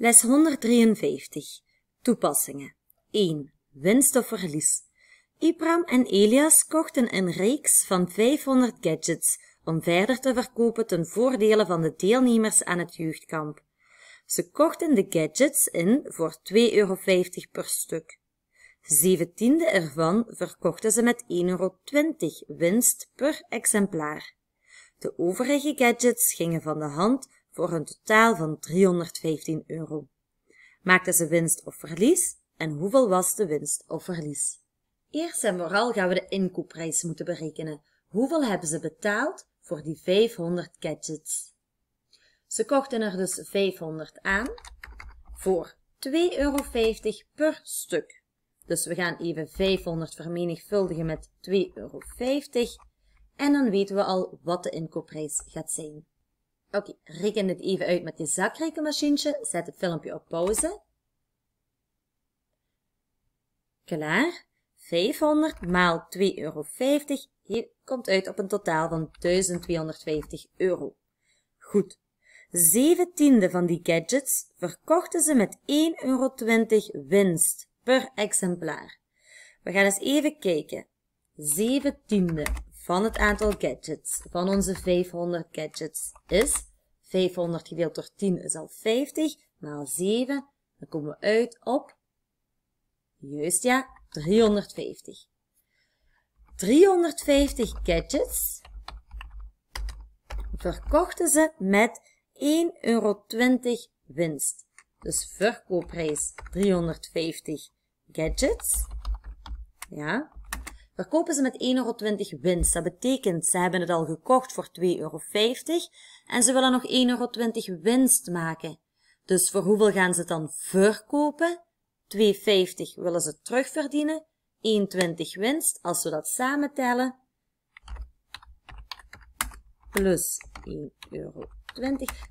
Les 153. Toepassingen. 1. Winst of verlies. Ibram en Elias kochten een reeks van 500 gadgets om verder te verkopen ten voordele van de deelnemers aan het jeugdkamp. Ze kochten de gadgets in voor 2,50 euro per stuk. Zeventiende ervan verkochten ze met 1,20 euro winst per exemplaar. De overige gadgets gingen van de hand voor een totaal van 315 euro. Maakten ze winst of verlies en hoeveel was de winst of verlies? Eerst en vooral gaan we de inkoopprijs moeten berekenen. Hoeveel hebben ze betaald voor die 500 gadgets? Ze kochten er dus 500 aan voor 2,50 euro per stuk. Dus we gaan even 500 vermenigvuldigen met 2,50 euro. En dan weten we al wat de inkoopprijs gaat zijn. Oké, reken het even uit met je zakrekenmachientje. Zet het filmpje op pauze. Klaar. 500 maal 2,50 euro komt uit op een totaal van 1250 euro. Goed. Zeventiende van die gadgets verkochten ze met 1,20 euro winst per exemplaar. We gaan eens even kijken. Zeventiende van het aantal gadgets van onze 500 gadgets is 500 gedeeld door 10 is al 50, maal 7, dan komen we uit op, juist ja, 350. 350 gadgets verkochten ze met 1,20 euro winst. Dus verkoopprijs 350 gadgets. Ja. Verkopen ze met 1,20 euro winst. Dat betekent, ze hebben het al gekocht voor 2,50 euro en ze willen nog 1,20 euro winst maken. Dus voor hoeveel gaan ze het dan verkopen? 2,50 willen ze terugverdienen, 1,20 winst. Als we dat samen tellen, plus 1,20 euro,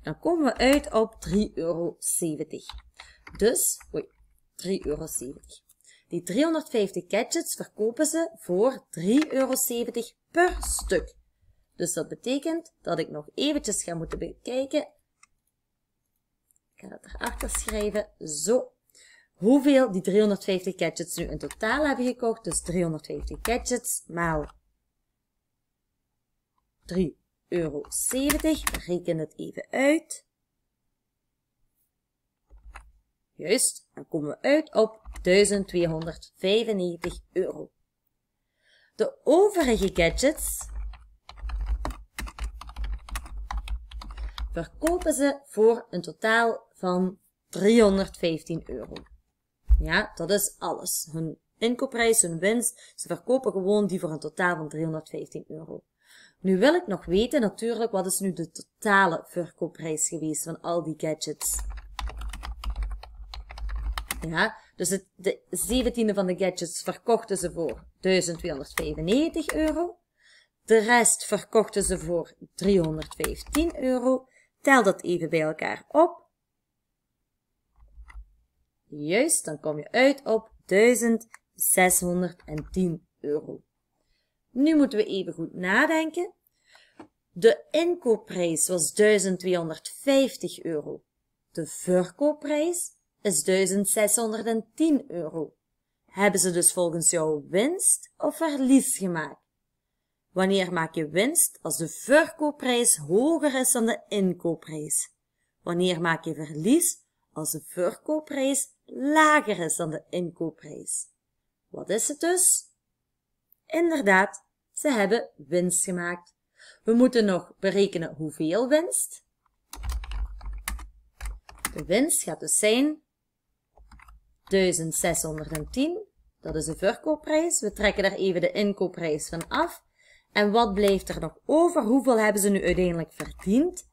dan komen we uit op 3,70 euro. Dus, oei, 3,70 euro. Die 350 gadgets verkopen ze voor 3,70 euro per stuk. Dus dat betekent dat ik nog eventjes ga moeten bekijken. Ik ga dat erachter schrijven. Zo. Hoeveel die 350 gadgets nu in totaal hebben gekocht. Dus 350 gadgets maal 3,70 euro. Reken het even uit. Juist, dan komen we uit op 1295 euro. De overige gadgets verkopen ze voor een totaal van 315 euro. Ja, dat is alles. Hun inkoopprijs, hun winst, ze verkopen gewoon die voor een totaal van 315 euro. Nu wil ik nog weten natuurlijk wat is nu de totale verkoopprijs geweest van al die gadgets. Ja? Dus de zeventiende van de gadgets verkochten ze voor 1295 euro. De rest verkochten ze voor 315 euro. Tel dat even bij elkaar op. Juist, dan kom je uit op 1610 euro. Nu moeten we even goed nadenken. De inkoopprijs was 1250 euro. De verkoopprijs is 1610 euro. Hebben ze dus volgens jou winst of verlies gemaakt? Wanneer maak je winst als de verkoopprijs hoger is dan de inkoopprijs? Wanneer maak je verlies als de verkoopprijs lager is dan de inkoopprijs? Wat is het dus? Inderdaad, ze hebben winst gemaakt. We moeten nog berekenen hoeveel winst. De winst gaat dus zijn 1610. Dat is de verkoopprijs. We trekken daar even de inkoopprijs van af. En wat blijft er nog over? Hoeveel hebben ze nu uiteindelijk verdiend?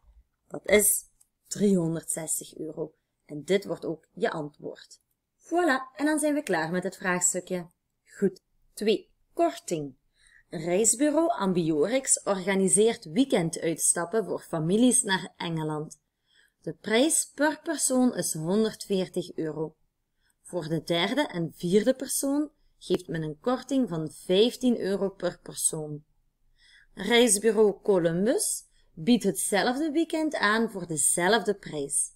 Dat is 360 euro. En dit wordt ook je antwoord. Voilà, en dan zijn we klaar met het vraagstukje. Goed. 2. Korting. Reisbureau Ambiorix organiseert weekenduitstappen voor families naar Engeland. De prijs per persoon is 140 euro. Voor de derde en vierde persoon geeft men een korting van 15 euro per persoon. Reisbureau Columbus biedt hetzelfde weekend aan voor dezelfde prijs.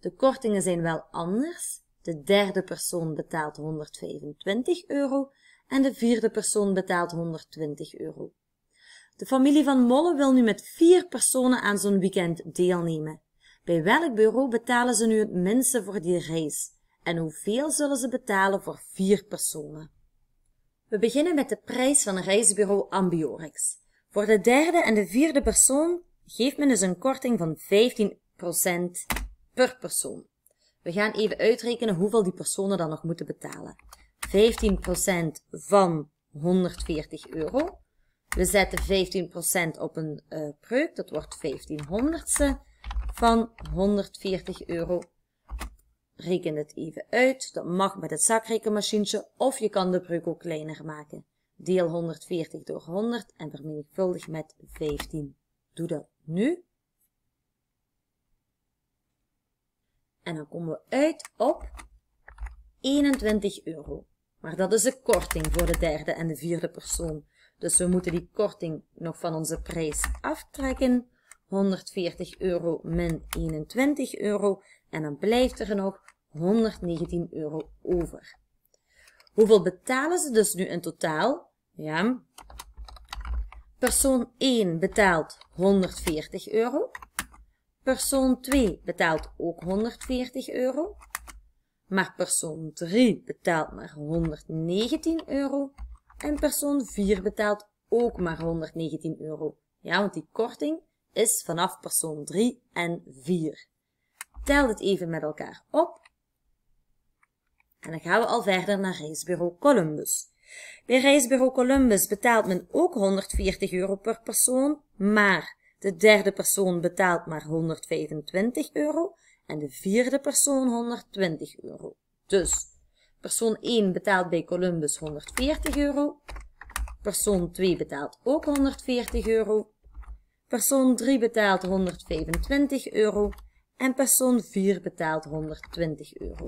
De kortingen zijn wel anders. De derde persoon betaalt 125 euro en de vierde persoon betaalt 120 euro. De familie van Molle wil nu met vier personen aan zo'n weekend deelnemen. Bij welk bureau betalen ze nu het minste voor die reis? en hoeveel zullen ze betalen voor vier personen? We beginnen met de prijs van reisbureau Ambiorex. Voor de derde en de vierde persoon geeft men dus een korting van 15% per persoon. We gaan even uitrekenen hoeveel die personen dan nog moeten betalen. 15% van 140 euro. We zetten 15% op een eh, preuk, dat wordt 1500ste van 140 euro Reken het even uit, dat mag met het zakrekenmachientje of je kan de ook kleiner maken. Deel 140 door 100 en vermenigvuldig met 15. Doe dat nu. En dan komen we uit op 21 euro. Maar dat is de korting voor de derde en de vierde persoon. Dus we moeten die korting nog van onze prijs aftrekken. 140 euro min 21 euro. En dan blijft er nog 119 euro over. Hoeveel betalen ze dus nu in totaal? Ja. Persoon 1 betaalt 140 euro. Persoon 2 betaalt ook 140 euro. Maar persoon 3 betaalt maar 119 euro. En persoon 4 betaalt ook maar 119 euro. Ja, want die korting is vanaf persoon 3 en 4. Tel dit even met elkaar op. En dan gaan we al verder naar reisbureau Columbus. Bij reisbureau Columbus betaalt men ook 140 euro per persoon, maar de derde persoon betaalt maar 125 euro en de vierde persoon 120 euro. Dus persoon 1 betaalt bij Columbus 140 euro, persoon 2 betaalt ook 140 euro, persoon 3 betaalt 125 euro en persoon 4 betaalt 120 euro.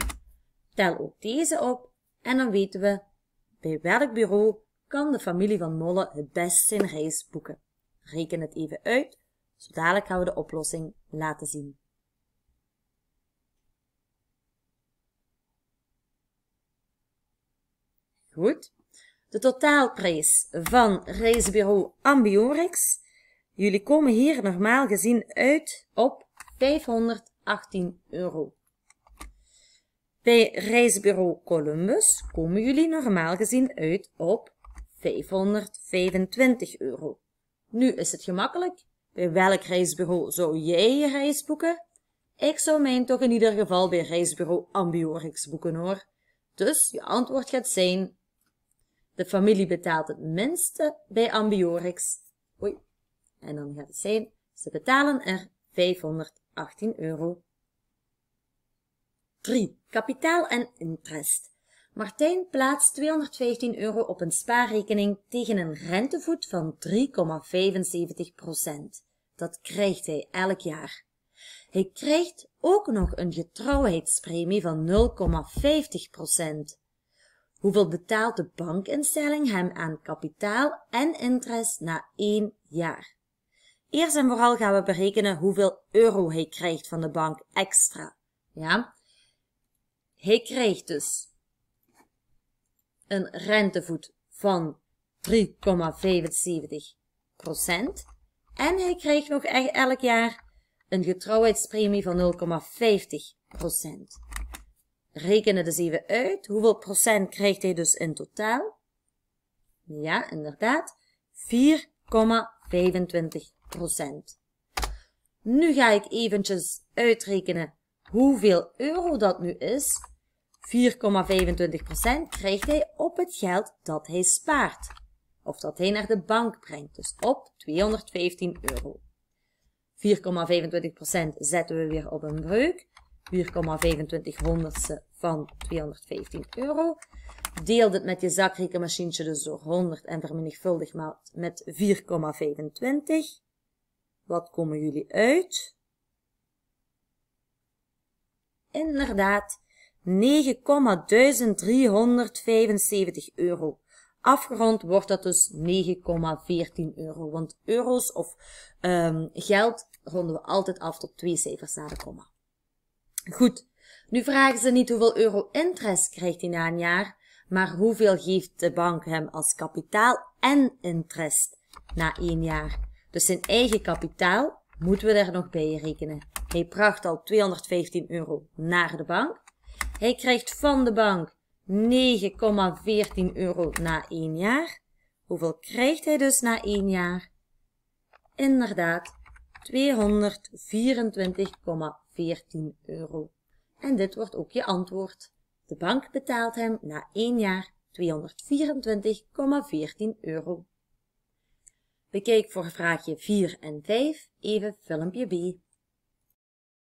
Tel ook deze op en dan weten we bij welk bureau kan de familie van Molle het best zijn reis boeken. Reken het even uit, zo dadelijk gaan we de oplossing laten zien. Goed. De totaalprijs van reisbureau Ambiorix. Jullie komen hier normaal gezien uit op 518 euro. Bij reisbureau Columbus komen jullie normaal gezien uit op 525 euro. Nu is het gemakkelijk. Bij welk reisbureau zou jij je reis boeken? Ik zou mijn toch in ieder geval bij reisbureau Ambiorix boeken hoor. Dus je antwoord gaat zijn, de familie betaalt het minste bij Ambiorix. Oei. En dan gaat het zijn, ze betalen er 518 euro. 3. Kapitaal en interest. Martijn plaatst 215 euro op een spaarrekening tegen een rentevoet van 3,75 Dat krijgt hij elk jaar. Hij krijgt ook nog een getrouwheidspremie van 0,50 Hoeveel betaalt de bankinstelling hem aan kapitaal en interest na één jaar? Eerst en vooral gaan we berekenen hoeveel euro hij krijgt van de bank extra. Ja, hij krijgt dus een rentevoet van 3,75 En hij krijgt nog e- elk jaar een getrouwheidspremie van 0,50 Rekenen dus even uit. Hoeveel procent krijgt hij dus in totaal? Ja, inderdaad. 4,25 Nu ga ik eventjes uitrekenen hoeveel euro dat nu is. 4,25% krijgt hij op het geld dat hij spaart. Of dat hij naar de bank brengt, dus op 215 euro. 4,25% zetten we weer op een breuk. 4,25 honderdste van 215 euro. Deel dit met je zakrekenmachientje dus door 100 en vermenigvuldig met 4,25. Wat komen jullie uit? Inderdaad, 9,375 euro. Afgerond wordt dat dus 9,14 euro. Want euro's of um, geld ronden we altijd af tot twee cijfers na de komma. Goed. Nu vragen ze niet hoeveel euro interest krijgt hij na een jaar, maar hoeveel geeft de bank hem als kapitaal en interest na één jaar. Dus zijn eigen kapitaal moeten we er nog bij rekenen. Hij bracht al 215 euro naar de bank. Hij krijgt van de bank 9,14 euro na 1 jaar. Hoeveel krijgt hij dus na 1 jaar? Inderdaad, 224,14 euro. En dit wordt ook je antwoord. De bank betaalt hem na 1 jaar 224,14 euro. Bekijk voor vraagje 4 en 5 even filmpje B.